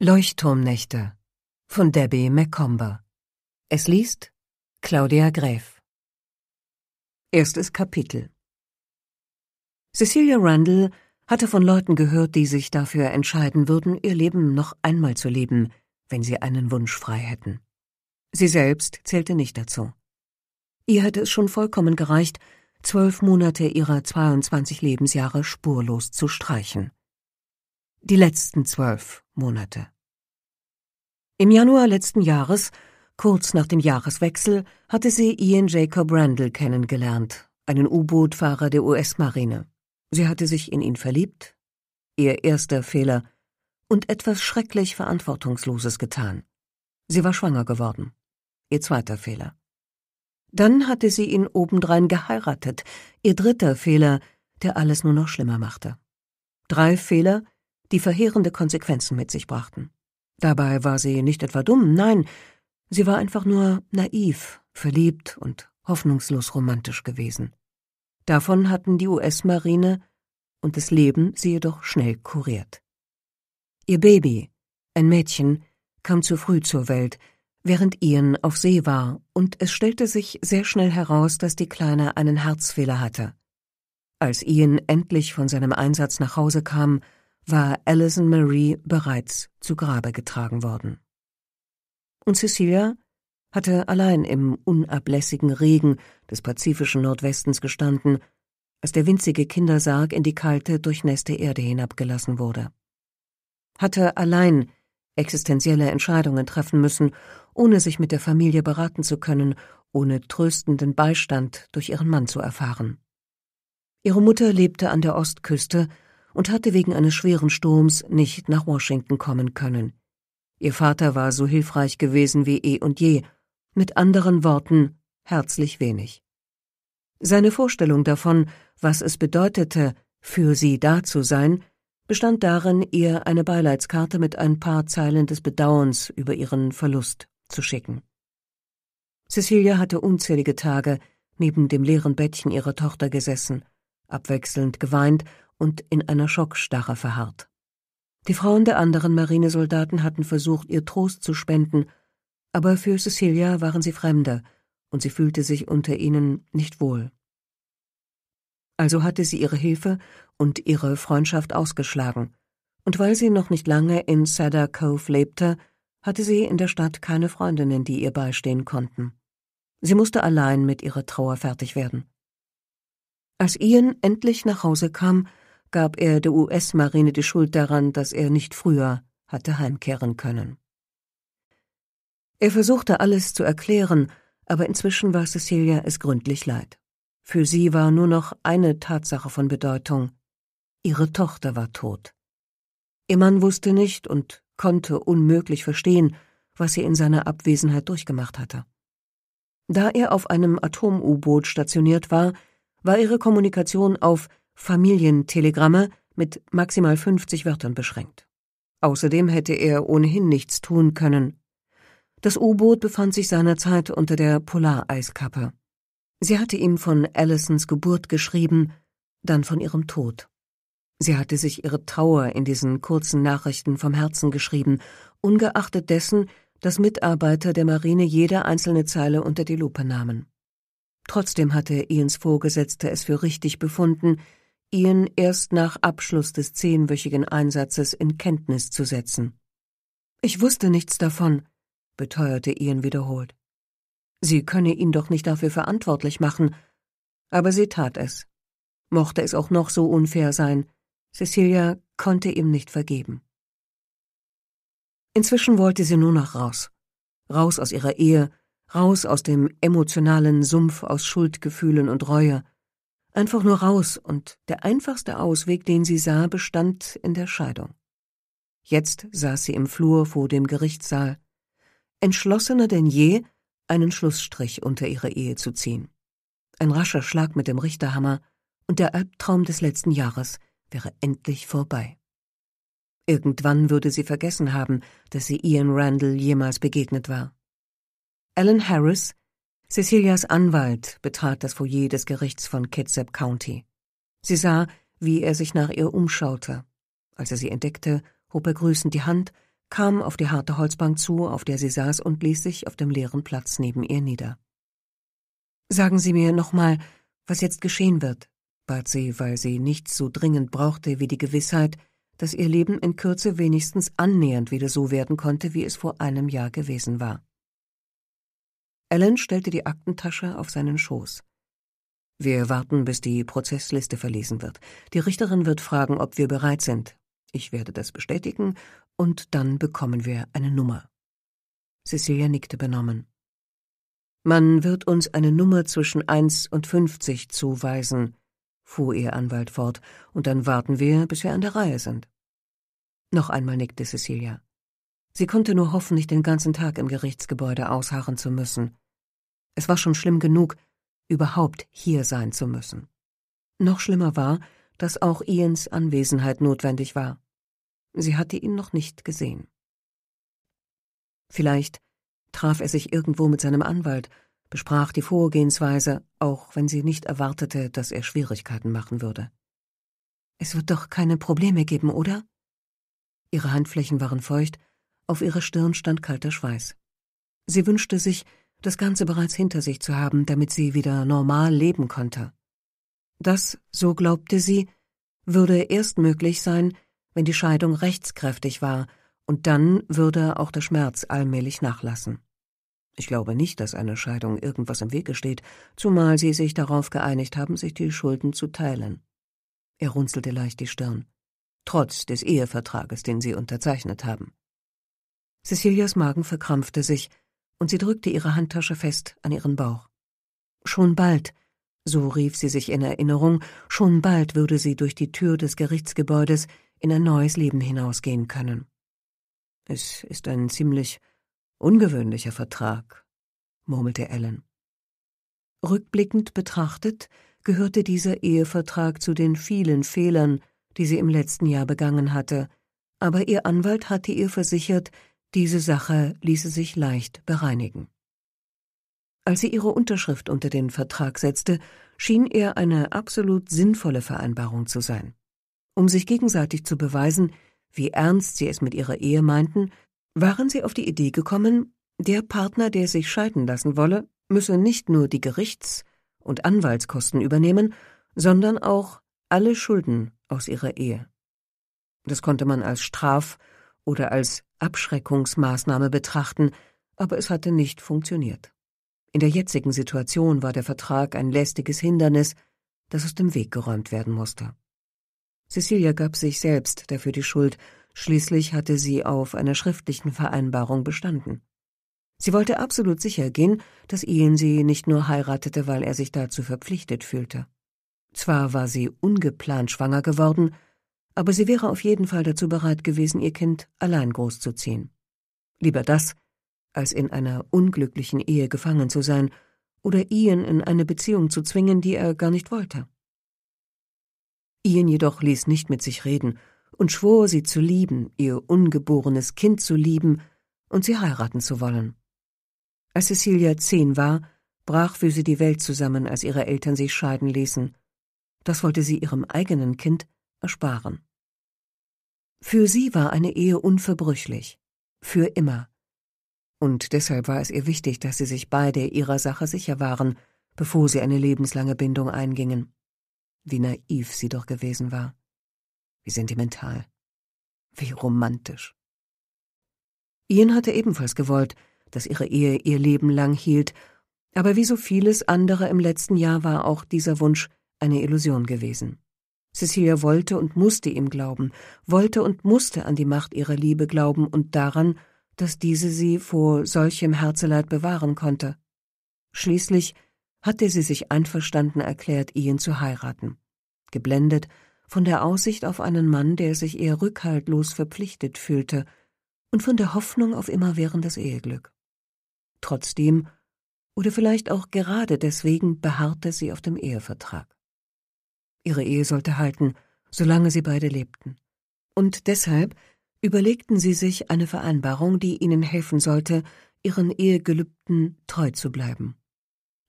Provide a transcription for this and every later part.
Leuchtturmnächte von Debbie McComber. Es liest Claudia Gräf. Erstes Kapitel. Cecilia Randall hatte von Leuten gehört, die sich dafür entscheiden würden, ihr Leben noch einmal zu leben, wenn sie einen Wunsch frei hätten. Sie selbst zählte nicht dazu. Ihr hätte es schon vollkommen gereicht, zwölf Monate ihrer 22 Lebensjahre spurlos zu streichen die letzten zwölf Monate. Im Januar letzten Jahres, kurz nach dem Jahreswechsel, hatte sie Ian Jacob Randall kennengelernt, einen U-Boot-Fahrer der US-Marine. Sie hatte sich in ihn verliebt, ihr erster Fehler, und etwas schrecklich Verantwortungsloses getan. Sie war schwanger geworden, ihr zweiter Fehler. Dann hatte sie ihn obendrein geheiratet, ihr dritter Fehler, der alles nur noch schlimmer machte. Drei Fehler, die verheerende Konsequenzen mit sich brachten. Dabei war sie nicht etwa dumm, nein, sie war einfach nur naiv, verliebt und hoffnungslos romantisch gewesen. Davon hatten die US-Marine und das Leben sie jedoch schnell kuriert. Ihr Baby, ein Mädchen, kam zu früh zur Welt, während Ian auf See war, und es stellte sich sehr schnell heraus, dass die Kleine einen Herzfehler hatte. Als Ian endlich von seinem Einsatz nach Hause kam, war Alison Marie bereits zu Grabe getragen worden. Und Cecilia hatte allein im unablässigen Regen des pazifischen Nordwestens gestanden, als der winzige Kindersarg in die kalte, durchnässte Erde hinabgelassen wurde. Hatte allein existenzielle Entscheidungen treffen müssen, ohne sich mit der Familie beraten zu können, ohne tröstenden Beistand durch ihren Mann zu erfahren. Ihre Mutter lebte an der Ostküste und hatte wegen eines schweren Sturms nicht nach Washington kommen können. Ihr Vater war so hilfreich gewesen wie eh und je, mit anderen Worten herzlich wenig. Seine Vorstellung davon, was es bedeutete, für sie da zu sein, bestand darin, ihr eine Beileidskarte mit ein paar Zeilen des Bedauerns über ihren Verlust zu schicken. Cecilia hatte unzählige Tage neben dem leeren Bettchen ihrer Tochter gesessen, abwechselnd geweint und in einer Schockstarre verharrt. Die Frauen der anderen Marinesoldaten hatten versucht, ihr Trost zu spenden, aber für Cecilia waren sie Fremde, und sie fühlte sich unter ihnen nicht wohl. Also hatte sie ihre Hilfe und ihre Freundschaft ausgeschlagen, und weil sie noch nicht lange in Cedar Cove lebte, hatte sie in der Stadt keine Freundinnen, die ihr beistehen konnten. Sie musste allein mit ihrer Trauer fertig werden. Als Ian endlich nach Hause kam, gab er der US-Marine die Schuld daran, dass er nicht früher hatte heimkehren können. Er versuchte alles zu erklären, aber inzwischen war Cecilia es gründlich leid. Für sie war nur noch eine Tatsache von Bedeutung. Ihre Tochter war tot. Ihr Mann wusste nicht und konnte unmöglich verstehen, was sie in seiner Abwesenheit durchgemacht hatte. Da er auf einem Atom-U-Boot stationiert war, war ihre Kommunikation auf Familientelegramme mit maximal 50 Wörtern beschränkt. Außerdem hätte er ohnehin nichts tun können. Das U-Boot befand sich seinerzeit unter der Polareiskappe. Sie hatte ihm von Allisons Geburt geschrieben, dann von ihrem Tod. Sie hatte sich ihre Trauer in diesen kurzen Nachrichten vom Herzen geschrieben, ungeachtet dessen, dass Mitarbeiter der Marine jede einzelne Zeile unter die Lupe nahmen. Trotzdem hatte Ians Vorgesetzte es für richtig befunden, ihn erst nach Abschluss des zehnwöchigen Einsatzes in Kenntnis zu setzen. Ich wusste nichts davon, beteuerte Ian wiederholt. Sie könne ihn doch nicht dafür verantwortlich machen. Aber sie tat es. Mochte es auch noch so unfair sein, Cecilia konnte ihm nicht vergeben. Inzwischen wollte sie nur noch raus. Raus aus ihrer Ehe, raus aus dem emotionalen Sumpf aus Schuldgefühlen und Reue, Einfach nur raus, und der einfachste Ausweg, den sie sah, bestand in der Scheidung. Jetzt saß sie im Flur vor dem Gerichtssaal, entschlossener denn je, einen Schlussstrich unter ihre Ehe zu ziehen. Ein rascher Schlag mit dem Richterhammer, und der Albtraum des letzten Jahres wäre endlich vorbei. Irgendwann würde sie vergessen haben, dass sie Ian Randall jemals begegnet war. Alan Harris Cecilias Anwalt betrat das Foyer des Gerichts von Kitsap County. Sie sah, wie er sich nach ihr umschaute. Als er sie entdeckte, hob er grüßend die Hand, kam auf die harte Holzbank zu, auf der sie saß, und ließ sich auf dem leeren Platz neben ihr nieder. Sagen Sie mir nochmal, was jetzt geschehen wird, bat sie, weil sie nichts so dringend brauchte wie die Gewissheit, dass ihr Leben in Kürze wenigstens annähernd wieder so werden konnte, wie es vor einem Jahr gewesen war. Alan stellte die Aktentasche auf seinen Schoß. Wir warten, bis die Prozessliste verlesen wird. Die Richterin wird fragen, ob wir bereit sind. Ich werde das bestätigen, und dann bekommen wir eine Nummer. Cecilia nickte benommen. Man wird uns eine Nummer zwischen eins und fünfzig zuweisen, fuhr ihr Anwalt fort, und dann warten wir, bis wir an der Reihe sind. Noch einmal nickte Cecilia. Sie konnte nur hoffen, nicht den ganzen Tag im Gerichtsgebäude ausharren zu müssen. Es war schon schlimm genug, überhaupt hier sein zu müssen. Noch schlimmer war, dass auch Ians Anwesenheit notwendig war. Sie hatte ihn noch nicht gesehen. Vielleicht traf er sich irgendwo mit seinem Anwalt, besprach die Vorgehensweise, auch wenn sie nicht erwartete, dass er Schwierigkeiten machen würde. Es wird doch keine Probleme geben, oder? Ihre Handflächen waren feucht, auf ihrer Stirn stand kalter Schweiß. Sie wünschte sich, das Ganze bereits hinter sich zu haben, damit sie wieder normal leben konnte. Das, so glaubte sie, würde erst möglich sein, wenn die Scheidung rechtskräftig war, und dann würde auch der Schmerz allmählich nachlassen. Ich glaube nicht, dass eine Scheidung irgendwas im Wege steht, zumal sie sich darauf geeinigt haben, sich die Schulden zu teilen. Er runzelte leicht die Stirn, trotz des Ehevertrages, den sie unterzeichnet haben. Cecilias Magen verkrampfte sich, und sie drückte ihre Handtasche fest an ihren Bauch. Schon bald, so rief sie sich in Erinnerung, schon bald würde sie durch die Tür des Gerichtsgebäudes in ein neues Leben hinausgehen können. Es ist ein ziemlich ungewöhnlicher Vertrag, murmelte Ellen. Rückblickend betrachtet gehörte dieser Ehevertrag zu den vielen Fehlern, die sie im letzten Jahr begangen hatte, aber ihr Anwalt hatte ihr versichert, diese Sache ließe sich leicht bereinigen. Als sie ihre Unterschrift unter den Vertrag setzte, schien er eine absolut sinnvolle Vereinbarung zu sein. Um sich gegenseitig zu beweisen, wie ernst sie es mit ihrer Ehe meinten, waren sie auf die Idee gekommen, der Partner, der sich scheiden lassen wolle, müsse nicht nur die Gerichts- und Anwaltskosten übernehmen, sondern auch alle Schulden aus ihrer Ehe. Das konnte man als Straf- oder als Abschreckungsmaßnahme betrachten, aber es hatte nicht funktioniert. In der jetzigen Situation war der Vertrag ein lästiges Hindernis, das aus dem Weg geräumt werden musste. Cecilia gab sich selbst dafür die Schuld, schließlich hatte sie auf einer schriftlichen Vereinbarung bestanden. Sie wollte absolut sicher gehen, dass Ian sie nicht nur heiratete, weil er sich dazu verpflichtet fühlte. Zwar war sie ungeplant schwanger geworden, aber sie wäre auf jeden Fall dazu bereit gewesen, ihr Kind allein großzuziehen. Lieber das, als in einer unglücklichen Ehe gefangen zu sein oder Ian in eine Beziehung zu zwingen, die er gar nicht wollte. Ian jedoch ließ nicht mit sich reden und schwor, sie zu lieben, ihr ungeborenes Kind zu lieben und sie heiraten zu wollen. Als Cecilia zehn war, brach für sie die Welt zusammen, als ihre Eltern sich scheiden ließen. Das wollte sie ihrem eigenen Kind ersparen. Für sie war eine Ehe unverbrüchlich, für immer. Und deshalb war es ihr wichtig, dass sie sich beide ihrer Sache sicher waren, bevor sie eine lebenslange Bindung eingingen. Wie naiv sie doch gewesen war. Wie sentimental. Wie romantisch. Ian hatte ebenfalls gewollt, dass ihre Ehe ihr Leben lang hielt, aber wie so vieles andere im letzten Jahr war auch dieser Wunsch eine Illusion gewesen. Cecilia wollte und musste ihm glauben, wollte und musste an die Macht ihrer Liebe glauben und daran, dass diese sie vor solchem Herzeleid bewahren konnte. Schließlich hatte sie sich einverstanden erklärt, ihn zu heiraten. Geblendet von der Aussicht auf einen Mann, der sich ihr rückhaltlos verpflichtet fühlte, und von der Hoffnung auf immerwährendes Eheglück. Trotzdem, oder vielleicht auch gerade deswegen, beharrte sie auf dem Ehevertrag. Ihre Ehe sollte halten, solange sie beide lebten. Und deshalb überlegten sie sich eine Vereinbarung, die ihnen helfen sollte, ihren Ehegelübden treu zu bleiben.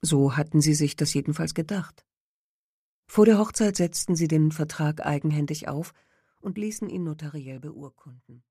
So hatten sie sich das jedenfalls gedacht. Vor der Hochzeit setzten sie den Vertrag eigenhändig auf und ließen ihn notariell beurkunden.